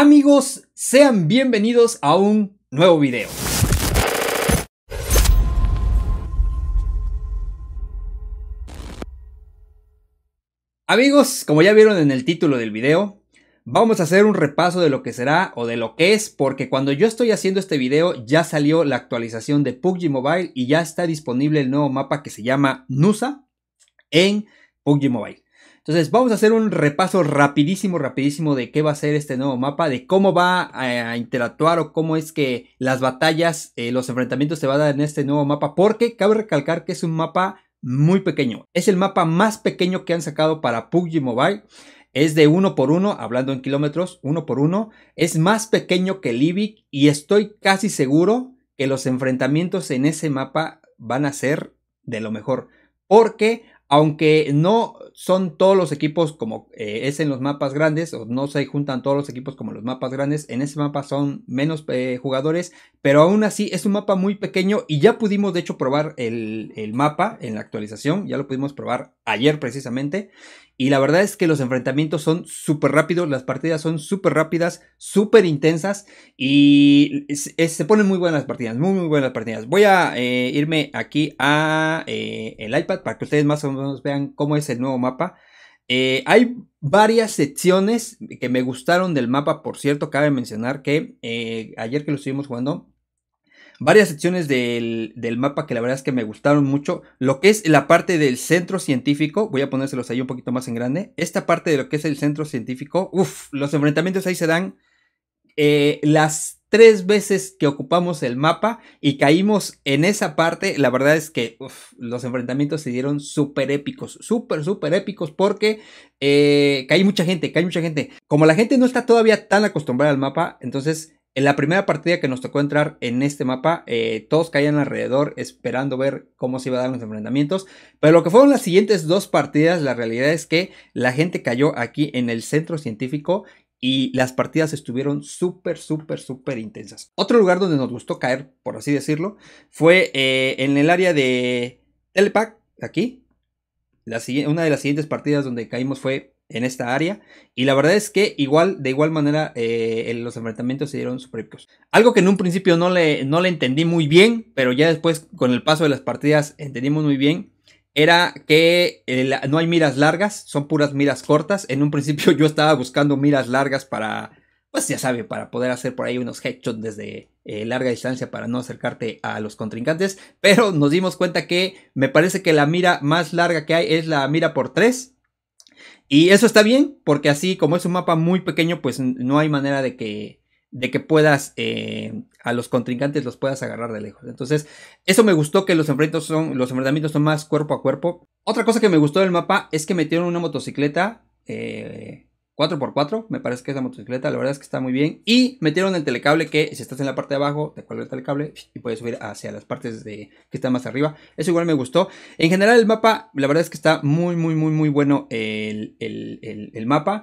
Amigos, sean bienvenidos a un nuevo video. Amigos, como ya vieron en el título del video, vamos a hacer un repaso de lo que será o de lo que es, porque cuando yo estoy haciendo este video ya salió la actualización de PUBG Mobile y ya está disponible el nuevo mapa que se llama Nusa en PUBG Mobile. Entonces vamos a hacer un repaso rapidísimo, rapidísimo de qué va a ser este nuevo mapa, de cómo va a interactuar o cómo es que las batallas, eh, los enfrentamientos se van a dar en este nuevo mapa, porque cabe recalcar que es un mapa muy pequeño. Es el mapa más pequeño que han sacado para PUBG Mobile. Es de uno por uno, hablando en kilómetros, uno por uno. Es más pequeño que Libic y estoy casi seguro que los enfrentamientos en ese mapa van a ser de lo mejor. Porque aunque no son todos los equipos como eh, es en los mapas grandes, o no se juntan todos los equipos como los mapas grandes, en ese mapa son menos eh, jugadores, pero aún así es un mapa muy pequeño y ya pudimos de hecho probar el, el mapa en la actualización, ya lo pudimos probar ayer precisamente, y la verdad es que los enfrentamientos son súper rápidos, las partidas son súper rápidas, súper intensas y se ponen muy buenas las partidas, muy muy buenas las partidas. Voy a eh, irme aquí a eh, el iPad para que ustedes más o menos vean cómo es el nuevo mapa. Eh, hay varias secciones que me gustaron del mapa, por cierto, cabe mencionar que ayer que lo estuvimos jugando, varias secciones del, del, mapa que la verdad es que me gustaron mucho. Lo que es la parte del centro científico, voy a ponérselos ahí un poquito más en grande. Esta parte de lo que es el centro científico, uff, los enfrentamientos ahí se dan eh, las tres veces que ocupamos el mapa y caímos en esa parte. La verdad es que los enfrentamientos se dieron súper épicos, súper, súper épicos porque eh, mucha gente, caí mucha gente. Como la gente no está todavía tan acostumbrada al mapa, entonces en la primera partida que nos tocó entrar en este mapa, eh, todos caían alrededor esperando ver cómo se iban a dar los enfrentamientos. Pero lo que fueron las siguientes dos partidas, la realidad es que la gente cayó aquí en el centro científico y las partidas estuvieron súper, súper, súper intensas. Otro lugar donde nos gustó caer, por así decirlo, fue eh, en el área de Telepac. aquí. una de las siguientes partidas donde caímos fue en esta área. Y la verdad es que igual, de igual manera, eh, los enfrentamientos se dieron súper Algo que en un principio no le, no le entendí muy bien, pero ya después, con el paso de las partidas, entendimos muy bien. Era que eh, no hay miras largas, son puras miras cortas. En un principio yo estaba buscando miras largas para, pues ya sabe, para poder hacer por ahí unos headshots desde eh, larga distancia para no acercarte a los contrincantes. Pero nos dimos cuenta que me parece que la mira más larga que hay es la mira por 3 y eso está bien, porque así como es un mapa muy pequeño, pues no hay manera de que, de que puedas eh, a los contrincantes los puedas agarrar de lejos. Entonces, eso me gustó que los enfrentamientos son, los enfrentamientos son más cuerpo a cuerpo. Otra cosa que me gustó del mapa es que metieron una motocicleta eh, 4x4, me parece que es la motocicleta, la verdad es que está muy bien. Y metieron el telecable que si estás en la parte de abajo, te cuelga el telecable y puedes subir hacia las partes de, que están más arriba. Eso igual me gustó. En general el mapa, la verdad es que está muy, muy, muy, muy bueno el mapa.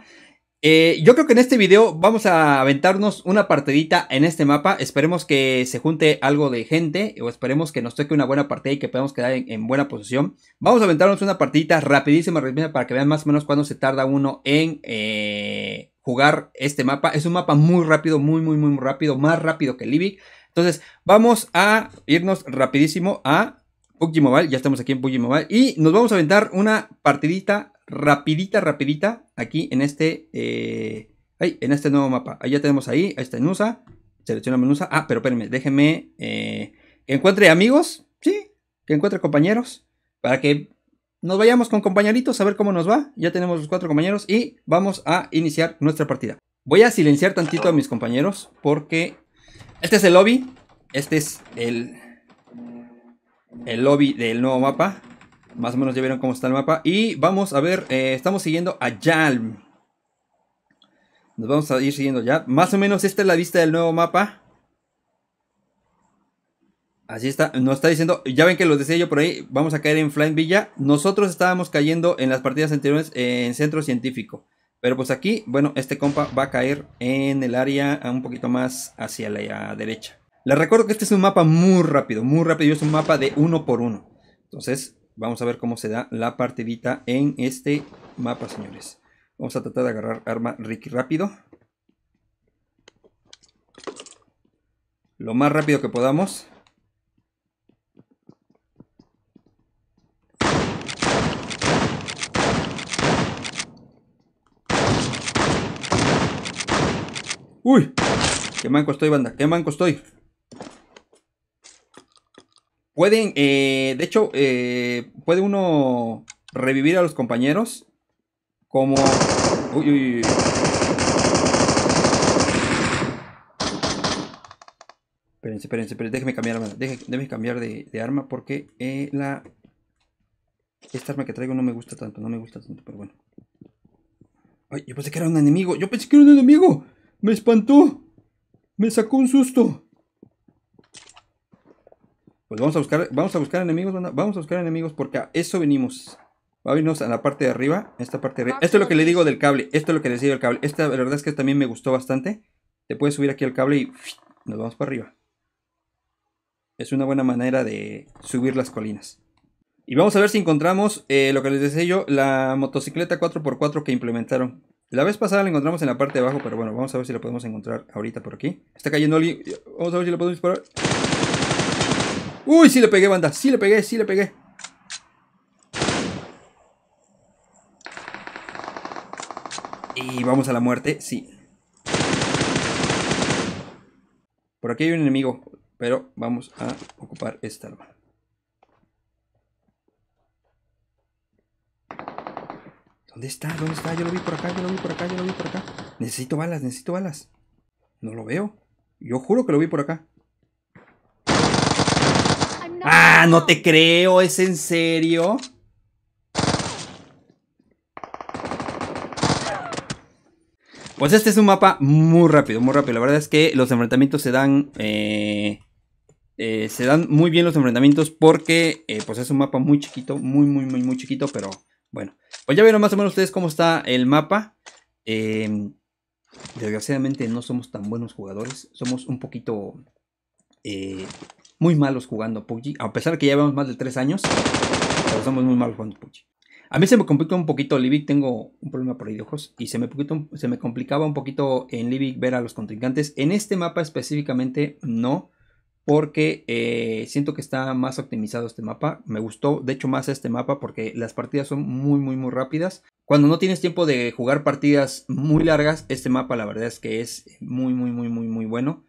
Eh, yo creo que en este video vamos a aventarnos una partidita en este mapa. Esperemos que se junte algo de gente o esperemos que nos toque una buena partida y que podamos quedar en, buena posición. Vamos a aventarnos una partidita rapidísima, para que vean más o menos cuándo se tarda uno en eh, jugar este mapa. Es un mapa muy rápido, muy, muy, muy rápido, más rápido que Libic. Entonces vamos a irnos rapidísimo a Puggy Mobile. Ya estamos aquí en Puggy Mobile y nos vamos a aventar una partidita rapidita, rapidita, aquí en este, eh, en este nuevo mapa. Ahí ya tenemos ahí, ahí está en USA. Selecciona Menusa. Ah, pero espérenme, déjenme que eh, encuentre amigos, sí, que encuentre compañeros, para que nos vayamos con compañeritos a ver cómo nos va. Ya tenemos los cuatro compañeros y vamos a iniciar nuestra partida. Voy a silenciar tantito a mis compañeros porque este es el lobby, este es el, el lobby del nuevo mapa. Más o menos ya vieron cómo está el mapa. Y vamos a ver, eh, estamos siguiendo a Jalm. Nos vamos a ir siguiendo ya. Más o menos esta es la vista del nuevo mapa. Así está, nos está diciendo, ya ven que los decía yo por ahí, vamos a caer en Flying Villa. Nosotros estábamos cayendo en las partidas anteriores en centro científico. Pero pues aquí, bueno, este compa va a caer en el área un poquito más hacia la derecha. Les recuerdo que este es un mapa muy rápido, muy rápido. Es un mapa de uno por uno. Entonces, Vamos a ver cómo se da la partidita en este mapa, señores. Vamos a tratar de agarrar arma Ricky rápido. Lo más rápido que podamos. ¡Uy! ¡Qué manco estoy, banda! ¡Qué manco estoy! Pueden, eh, de hecho, eh, puede uno revivir a los compañeros como... Uy, uy, uy. Espérense, espérense, espérense, cambiar, déjenme, cambiar de, arma porque eh, la... Esta arma que traigo no me gusta tanto, no me gusta tanto, pero bueno. Ay, yo pensé que era un enemigo, yo pensé que era un enemigo. Me espantó. Me sacó un susto. Pues vamos a buscar, vamos a buscar enemigos, vamos a buscar enemigos porque a eso venimos. Va a venirnos a la parte de arriba, esta parte Esto es lo que le digo del cable, esto es lo que les digo del cable. Esta la verdad es que también me gustó bastante. Te puedes subir aquí al cable y nos vamos para arriba. Es una buena manera de subir las colinas. Y vamos a ver si encontramos eh, lo que les decía yo, la motocicleta 4x4 que implementaron. La vez pasada la encontramos en la parte de abajo, pero bueno, vamos a ver si la podemos encontrar ahorita por aquí. Está cayendo alguien. Vamos a ver si la podemos disparar. Uy, sí le pegué, banda. Sí le pegué, sí le pegué. Y vamos a la muerte, sí. Por aquí hay un enemigo, pero vamos a ocupar esta arma. ¿Dónde está? ¿Dónde está? Yo lo vi por acá, yo lo vi por acá, yo lo vi por acá. Necesito balas, necesito balas. No lo veo. Yo juro que lo vi por acá. Ah, no te creo, ¿es en serio? Pues este es un mapa muy rápido, muy rápido. La verdad es que los enfrentamientos se dan... Eh, eh, se dan muy bien los enfrentamientos porque eh, pues es un mapa muy chiquito, muy, muy, muy, muy chiquito, pero bueno. Pues ya vieron más o menos ustedes cómo está el mapa. Em, desgraciadamente no somos tan buenos jugadores, somos un poquito Eh muy malos jugando Puggy. A pesar de que ya llevamos más de 3 años, pero somos muy malos jugando Puggy. A mí se me complicó un poquito Livic. tengo un problema por ahí de ojos, y se me, se me complicaba un poquito en Livic ver a los contrincantes. En este mapa específicamente no, porque eh, siento que está más optimizado este mapa. Me gustó, de hecho, más este mapa porque las partidas son muy, muy, muy rápidas. Cuando no tienes tiempo de jugar partidas muy largas, este mapa la verdad es que es muy, muy, muy, muy, muy bueno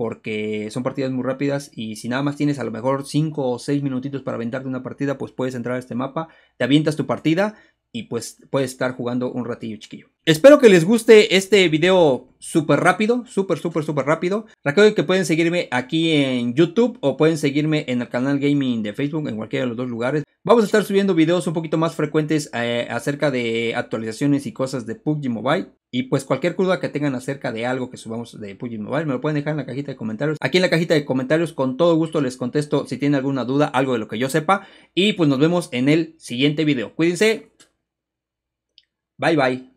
porque son partidas muy rápidas y si nada más tienes a lo mejor 5 o 6 minutitos para aventarte una partida, pues puedes entrar a este mapa, te avientas tu partida y pues puedes estar jugando un ratillo chiquillo. Espero que les guste este video súper rápido, súper, súper, súper rápido. Recuerden que pueden seguirme aquí en YouTube o pueden seguirme en el canal gaming de Facebook, en cualquiera de los dos lugares. Vamos a estar subiendo videos un poquito más frecuentes eh, acerca de actualizaciones y cosas de PUBG Mobile. Y pues cualquier duda que tengan acerca de algo que subamos de Puji Mobile, me lo pueden dejar en la cajita de comentarios. Aquí en la cajita de comentarios con todo gusto les contesto si tienen alguna duda, algo de lo que yo sepa. Y pues nos vemos en el siguiente video. Cuídense. Bye bye.